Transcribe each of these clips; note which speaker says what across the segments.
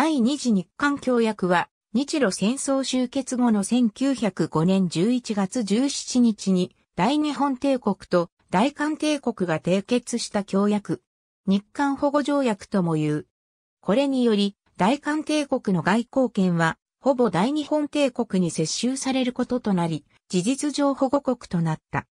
Speaker 1: 第二次日韓協約は、日露戦争終結後の1905年11月17日に、大日本帝国と大韓帝国が締結した協約、日韓保護条約とも言う。これにより、大韓帝国の外交権は、ほぼ大日本帝国に接収されることとなり、事実上保護国となった。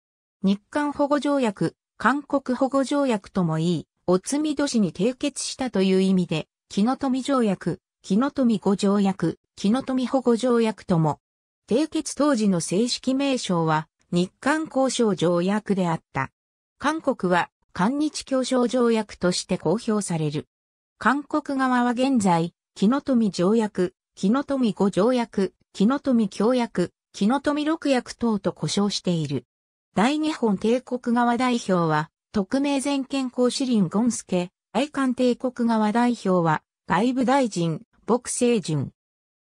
Speaker 1: 日韓保護条約、韓国保護条約ともいい、おつみ年に締結したという意味で、木の富条約、木の富五条約、木の富保護条約とも、締結当時の正式名称は、日韓交渉条約であった。韓国は、韓日協商条約として公表される。韓国側は現在、木の富条約、木の富五条約、木の富協約、木の富六約等と呼称している。大日本帝国側代表は、特命全権公司林ゴンスケ、大韓帝国側代表は外務大臣、牧清順。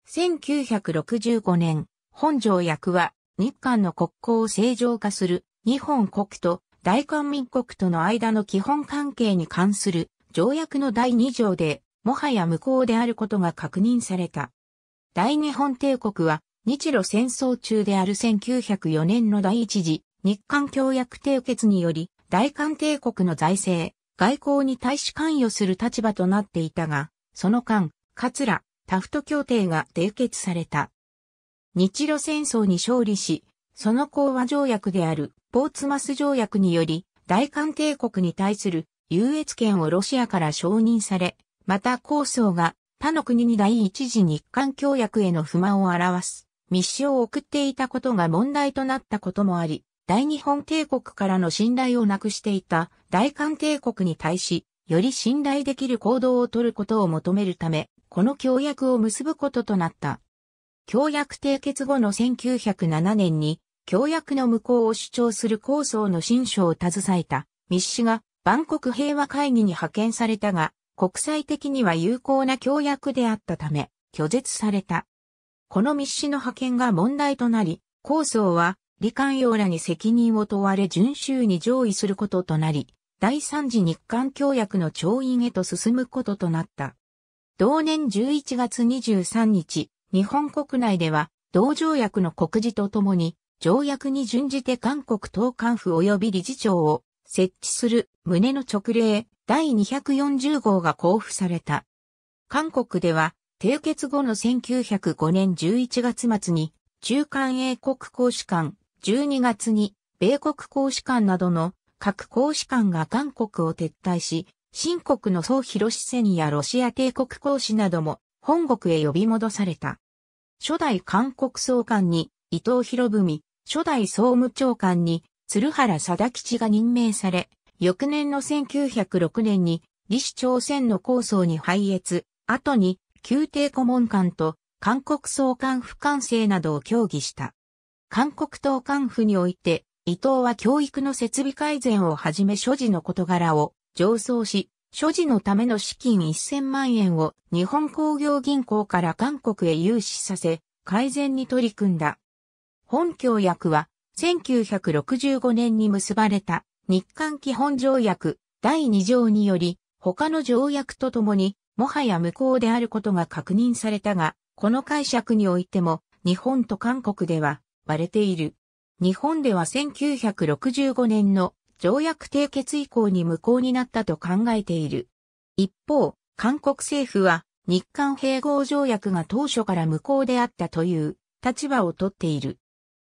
Speaker 1: 1965年、本条約は日韓の国交を正常化する日本国と大韓民国との間の基本関係に関する条約の第2条で、もはや無効であることが確認された。大日本帝国は日露戦争中である1904年の第一次日韓協約締結により大韓帝国の財政、外交に対し関与する立場となっていたが、その間、桂、タフト協定が締結された。日露戦争に勝利し、その講和条約であるポーツマス条約により、大韓帝国に対する優越権をロシアから承認され、また構想が他の国に第一次日韓協約への不満を表す密書を送っていたことが問題となったこともあり、大日本帝国からの信頼をなくしていた大韓帝国に対し、より信頼できる行動を取ることを求めるため、この協約を結ぶこととなった。協約締結後の1907年に、協約の無効を主張する構想の新書を携えた、密使が、万国平和会議に派遣されたが、国際的には有効な協約であったため、拒絶された。この密使の派遣が問題となり、構想は李官用らに責任を問われ順州に上位することとなり、第三次日韓協約の調印へと進むこととなった。同年11月23日、日本国内では、同条約の告示とともに、条約に準じて韓国党官府及び理事長を設置する旨の直令第240号が交付された。韓国では、締結後の1905年11月末に、中韓英国公使館12月に米国公使館などの各公使館が韓国を撤退し、新国の総広支線やロシア帝国公使なども本国へ呼び戻された。初代韓国総監に伊藤博文、初代総務長官に鶴原貞吉が任命され、翌年の1906年に李氏朝鮮の構想に配越、後に宮廷顧問官と韓国総監副官制などを協議した。韓国党官府において、伊藤は教育の設備改善をはじめ所持の事柄を上層し、所持のための資金1000万円を日本工業銀行から韓国へ融資させ、改善に取り組んだ。本協約は、1965年に結ばれた日韓基本条約第2条により、他の条約とともに、もはや無効であることが確認されたが、この解釈においても、日本と韓国では、割れている。日本では1965年の条約締結以降に無効になったと考えている。一方、韓国政府は日韓併合条約が当初から無効であったという立場をとっている。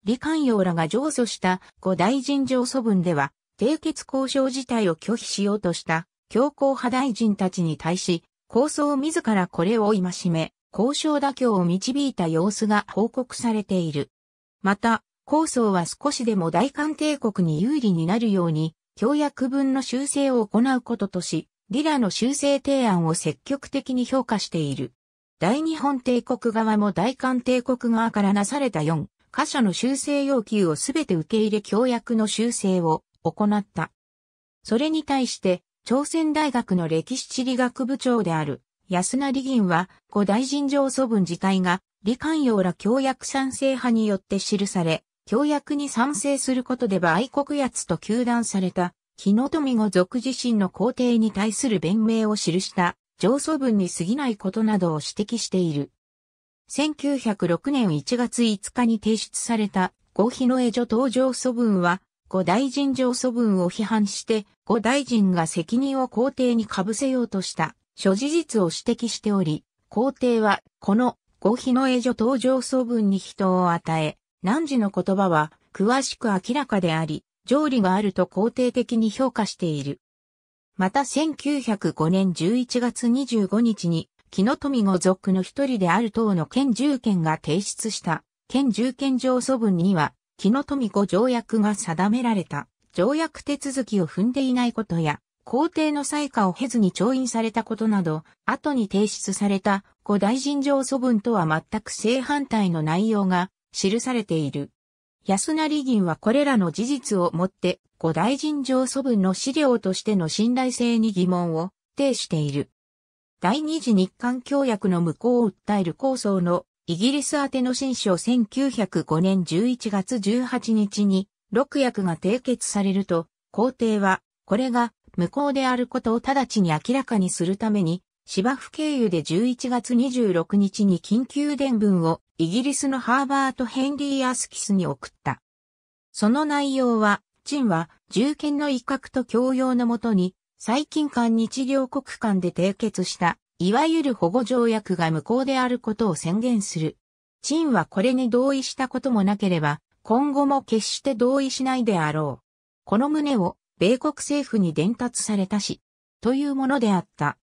Speaker 1: 李寛陽らが上訴した五大臣上訴文では、締結交渉自体を拒否しようとした強硬派大臣たちに対し、構想自らこれを戒め、交渉妥協を導いた様子が報告されている。また、構想は少しでも大韓帝国に有利になるように、協約文の修正を行うこととし、リラの修正提案を積極的に評価している。大日本帝国側も大韓帝国側からなされた4箇所の修正要求をすべて受け入れ協約の修正を行った。それに対して、朝鮮大学の歴史地理学部長である安成議員は、古大尋常祖文自体が李寛陽ら協約賛成派によって記され、協約に賛成することで売国奴と糾弾された、日野富子族自身の皇帝に対する弁明を記した上訴文に過ぎないことなどを指摘している。1906年1月5日に提出された合日野江女登場訴文は、五大臣上訴文を批判して、五大臣が責任を皇帝に被せようとした、諸事実を指摘しており、皇帝はこの合否の英女登場祖文に人を与え、汝の言葉は詳しく明らかであり、条理があると肯定的に評価している。また1905年11月25日に、木の富御族の一人である党の県住県が提出した県住県上祖文には、木の富御条約が定められた条約手続きを踏んでいないことや、皇帝の裁可を経ずに調印されたことなど、後に提出された古大臣上祖文とは全く正反対の内容が記されている。安成銀はこれらの事実をもって、古大臣上祖文の資料としての信頼性に疑問を呈している。第二次日韓協約の無効を訴える構想のイギリス宛ての新書1905年11月18日に6役が締結されると、皇帝はこれが無効であることを直ちに明らかにするために、芝生経由で11月26日に緊急伝文をイギリスのハーバート・ヘンリー・アスキスに送った。その内容は、チンは銃剣の威嚇と強要のもとに、最近間日両国間で締結した、いわゆる保護条約が無効であることを宣言する。チンはこれに同意したこともなければ、今後も決して同意しないであろう。この旨を米国政府に伝達されたし、というものであった。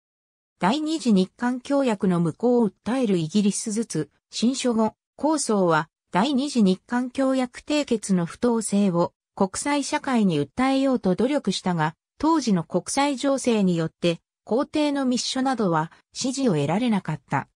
Speaker 1: 第二次日韓協約の無効を訴えるイギリスずつ、新書後、構想は第二次日韓協約締結の不当性を国際社会に訴えようと努力したが、当時の国際情勢によって皇帝の密書などは支持を得られなかった。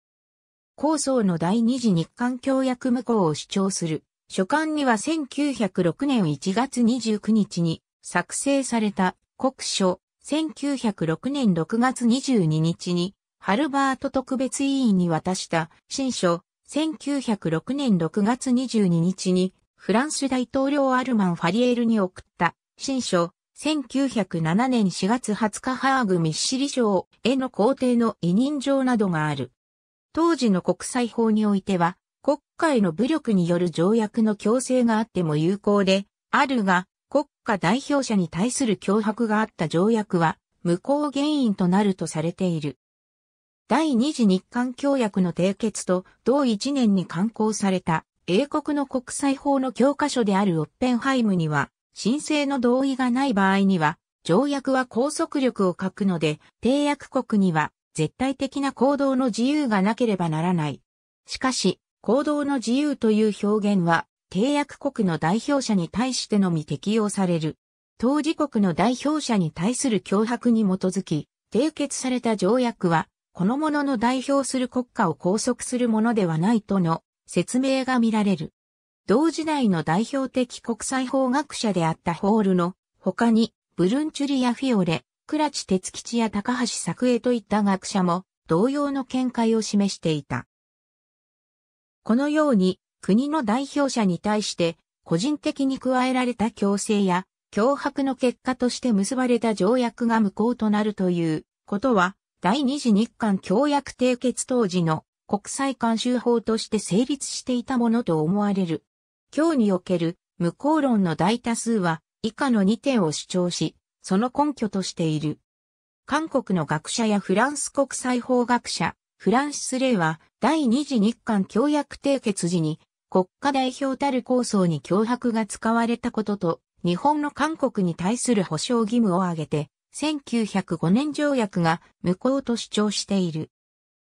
Speaker 1: 構想の第二次日韓協約無効を主張する。書簡には1906年1月29日に作成された国書1906年6月22日にハルバート特別委員に渡した新書1906年6月22日にフランス大統領アルマン・ファリエールに送った新書1907年4月20日ハーグミッシリ賞への皇帝の委任状などがある。当時の国際法においては、国会の武力による条約の強制があっても有効で、あるが、国家代表者に対する脅迫があった条約は無効原因となるとされている。第二次日韓協約の締結と同一年に刊行された英国の国際法の教科書であるオッペンハイムには申請の同意がない場合には条約は拘束力を欠くので締約国には絶対的な行動の自由がなければならない。しかし行動の自由という表現は締約国の代表者に対してのみ適用される。当事国の代表者に対する脅迫に基づき、締結された条約は、この者のの代表する国家を拘束するものではないとの説明が見られる。同時代の代表的国際法学者であったホールの他に、ブルンチュリやフィオレ、クラチ鉄吉や高橋作江といった学者も同様の見解を示していた。このように国の代表者に対して、個人的に加えられた強制や、脅迫の結果として結ばれた条約が無効となるということは、第二次日韓協約締結当時の国際慣習法として成立していたものと思われる。今日における無効論の大多数は以下の2点を主張し、その根拠としている。韓国の学者やフランス国際法学者、フランシス・レイは第二次日韓協約締結時に国家代表たる構想に脅迫が使われたことと、日本の韓国に対する保障義務を挙げて、1905年条約が無効と主張している。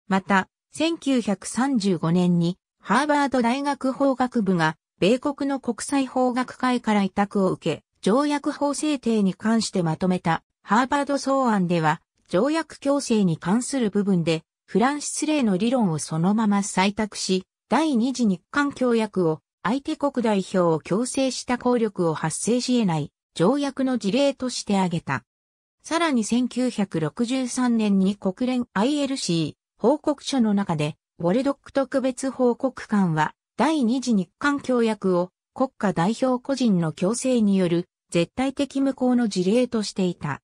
Speaker 1: また、1935年にハーバード大学法学部が米国の国際法学会から委託を受け、条約法制定に関してまとめたハーバード草案では、条約強制に関する部分でフランシス・例の理論をそのまま採択し、第二次日韓協約を相手国代表を強制した効力を発生し得ない条約の事例として挙げた。さらに1963年に国連 ILC 報告書の中で、ウォレドック特別報告官は、第二次日韓協約を国家代表個人の強制による絶対的無効の事例としていた。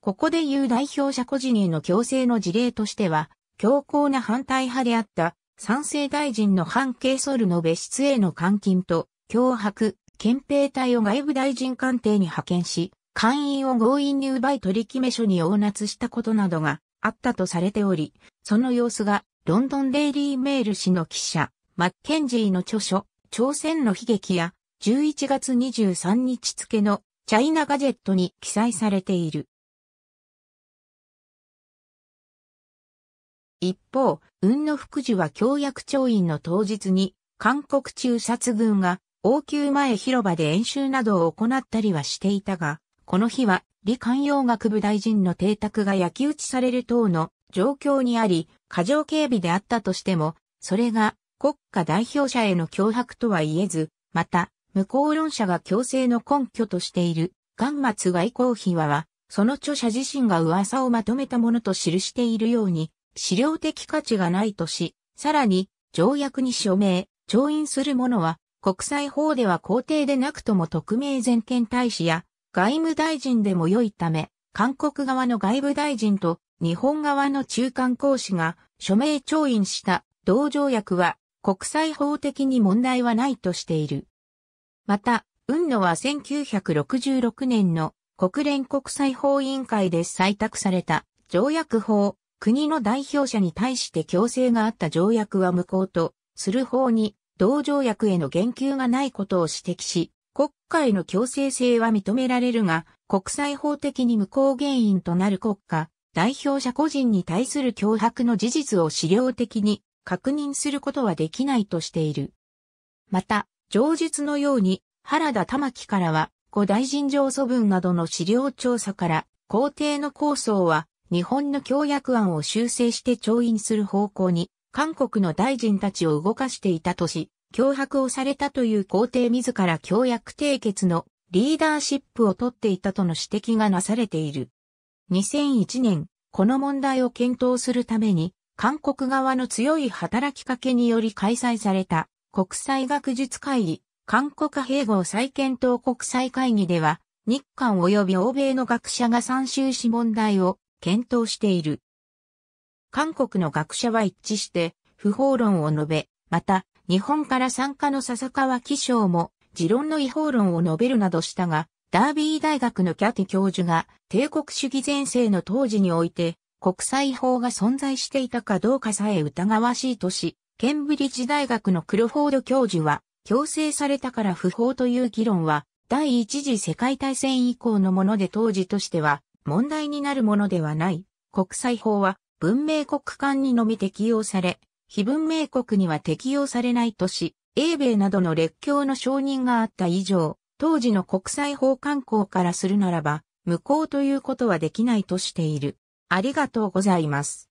Speaker 1: ここで言う代表者個人への強制の事例としては、強硬な反対派であった賛成大臣の反径ソルの別室への監禁と、脅迫、憲兵隊を外部大臣官邸に派遣し、会員を強引に奪い取り決め書に応夏したことなどがあったとされており、その様子がロンドンデイリーメール氏の記者、マッケンジーの著書、朝鮮の悲劇や11月23日付のチャイナガジェットに記載されている。一方、雲の福寿は協約調印の当日に、韓国中殺軍が王宮前広場で演習などを行ったりはしていたが、この日は、李官洋学部大臣の邸宅が焼き打ちされる等の状況にあり、過剰警備であったとしても、それが国家代表者への脅迫とは言えず、また、無効論者が強制の根拠としている、元末外交話は、その著者自身が噂をまとめたものと記しているように、資料的価値がないとし、さらに、条約に署名、調印する者は、国際法では皇帝でなくとも特命全権大使や外務大臣でも良いため、韓国側の外部大臣と日本側の中間公使が署名調印した同条約は国際法的に問題はないとしている。また、運野は1966年の国連国際法委員会で採択された条約法国の代表者に対して強制があった条約は無効とする法に同条約への言及がないことを指摘し、国会の強制性は認められるが、国際法的に無効原因となる国家、代表者個人に対する脅迫の事実を資料的に確認することはできないとしている。また、上述のように、原田玉木からは、古大臣上訴文などの資料調査から、皇帝の構想は、日本の協約案を修正して調印する方向に、韓国の大臣たちを動かしていたとし、脅迫をされたという皇帝自ら協約締結のリーダーシップを取っていたとの指摘がなされている。2001年、この問題を検討するために、韓国側の強い働きかけにより開催された国際学術会議、韓国併合再検討国際会議では、日韓及び欧米の学者が参集し問題を検討している。韓国の学者は一致して不法論を述べ、また日本から参加の笹川紀章も持論の違法論を述べるなどしたが、ダービー大学のキャティ教授が帝国主義前世の当時において国際法が存在していたかどうかさえ疑わしいとし、ケンブリッジ大学のクロフォード教授は強制されたから不法という議論は第一次世界大戦以降のもので当時としては問題になるものではない。国際法は文明国間にのみ適用され、非文明国には適用されないとし、英米などの列強の承認があった以上、当時の国際法観光からするならば、無効ということはできないとしている。ありがとうございます。